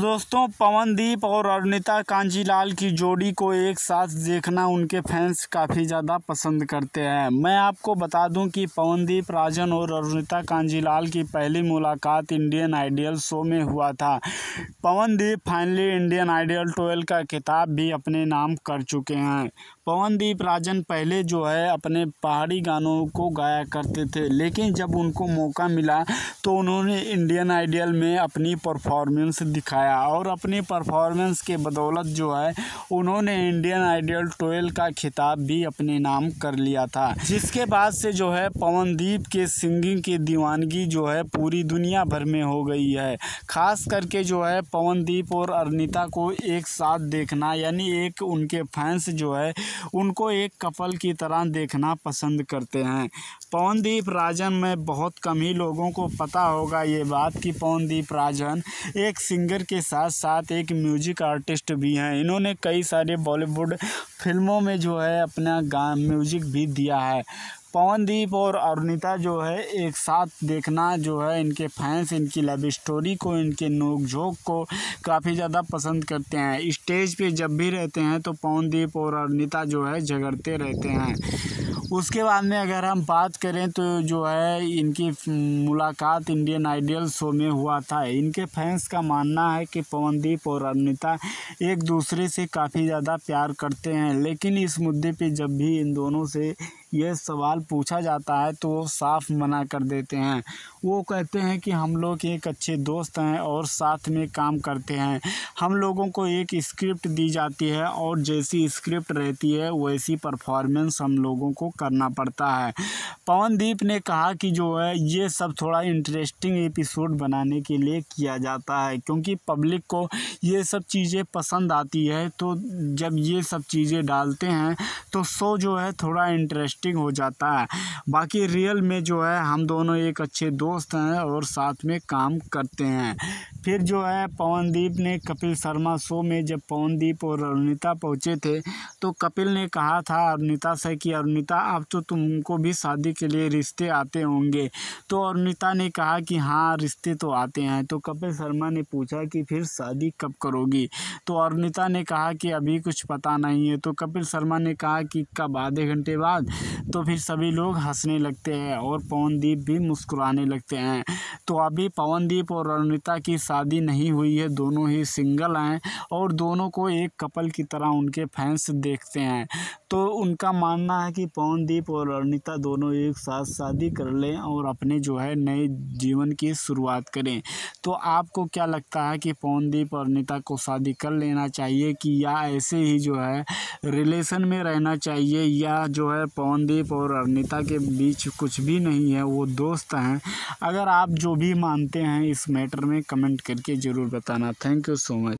दोस्तों पवनदीप और अरुणिता कांजीलाल की जोड़ी को एक साथ देखना उनके फैंस काफ़ी ज़्यादा पसंद करते हैं मैं आपको बता दूं कि पवनदीप राजन और अरुणिता कांजीलाल की पहली मुलाकात इंडियन आइडियल शो में हुआ था Pawandeep finally Indian Idol twelve का खिताब भी अपने नाम कर चुके हैं पवनदीप राजन पहले जो है अपने पहाड़ी गानों को गाया करते थे लेकिन जब उनको मौका मिला तो उन्होंने इंडियन आइडियल में अपनी परफॉर्मेंस दिखाया गया और अपनी परफॉर्मेंस के बदौलत जो है उन्होंने इंडियन आइडियल ट्वेल्व का खिताब भी अपने नाम कर लिया था जिसके बाद से जो है पवनदीप के सिंगिंग की दीवानगी जो है पूरी दुनिया भर में हो गई है ख़ास करके जो है पवनदीप और अर्निता को एक साथ देखना यानी एक उनके फैंस जो है उनको एक कपल की तरह देखना पसंद करते हैं पवनदीप राजन में बहुत कम ही लोगों को पता होगा ये बात कि पवनदीप राजन एक सिंगर के साथ साथ एक म्यूजिक आर्टिस्ट भी हैं इन्होंने कई सारे बॉलीवुड फिल्मों में जो है अपना गा म्यूजिक भी दिया है पवनदीप और अरुणिता जो है एक साथ देखना जो है इनके फैंस इनकी लव स्टोरी को इनके नोक झोंक को काफ़ी ज़्यादा पसंद करते हैं स्टेज पे जब भी रहते हैं तो पवनदीप और अरुणिता जो है झगड़ते रहते हैं उसके बाद में अगर हम बात करें तो जो है इनकी मुलाकात इंडियन आइडियल शो में हुआ था इनके फैंस का मानना है कि पवनदीप और अरुणिता एक दूसरे से काफ़ी ज़्यादा प्यार करते हैं हैं लेकिन इस मुद्दे पे जब भी इन दोनों से ये सवाल पूछा जाता है तो वो साफ मना कर देते हैं वो कहते हैं कि हम लोग एक अच्छे दोस्त हैं और साथ में काम करते हैं हम लोगों को एक स्क्रिप्ट दी जाती है और जैसी स्क्रिप्ट रहती है वैसी परफॉर्मेंस हम लोगों को करना पड़ता है पवनदीप ने कहा कि जो है ये सब थोड़ा इंटरेस्टिंग एपिसोड बनाने के लिए किया जाता है क्योंकि पब्लिक को ये सब चीज़ें पसंद आती है तो जब ये सब चीज़ें डालते हैं तो शो जो है थोड़ा इंटरेस्टिंग हो जाता है बाकी रियल में जो है हम दोनों एक अच्छे दोस्त हैं और साथ में काम करते हैं फिर जो है पवनदीप ने कपिल शर्मा शो में जब पवनदीप और अरुणिता पहुँचे थे तो कपिल ने कहा था अरुणिता से कि अरुणिता अब तो तुमको भी शादी के लिए रिश्ते आते होंगे तो अरुणिता ने कहा कि हाँ रिश्ते तो आते हैं तो कपिल शर्मा ने पूछा कि फिर शादी कब करोगी तो अरुणिता ने कहा कि अभी कुछ पता नहीं है तो कपिल शर्मा ने कहा कि कब आधे घंटे बाद तो फिर सभी लोग हंसने लगते हैं और पवनदीप भी मुस्कुराने लगते हैं तो अभी पवनदीप और अरुणिता की शादी नहीं हुई है दोनों ही सिंगल हैं और दोनों को एक कपल की तरह उनके फैंस देखते हैं तो उनका मानना है कि पवनदीप और अनिता दोनों एक साथ शादी कर लें और अपने जो है नए जीवन की शुरुआत करें तो आपको क्या लगता है कि पवनदीप और अनिता को शादी कर लेना चाहिए कि या ऐसे ही जो है रिलेशन में रहना चाहिए या जो है पवनदीप और अनिता के बीच कुछ भी नहीं है वो दोस्त हैं अगर आप जो भी मानते हैं इस मैटर में कमेंट कमेंट करके ज़रूर बताना थैंक यू सो मच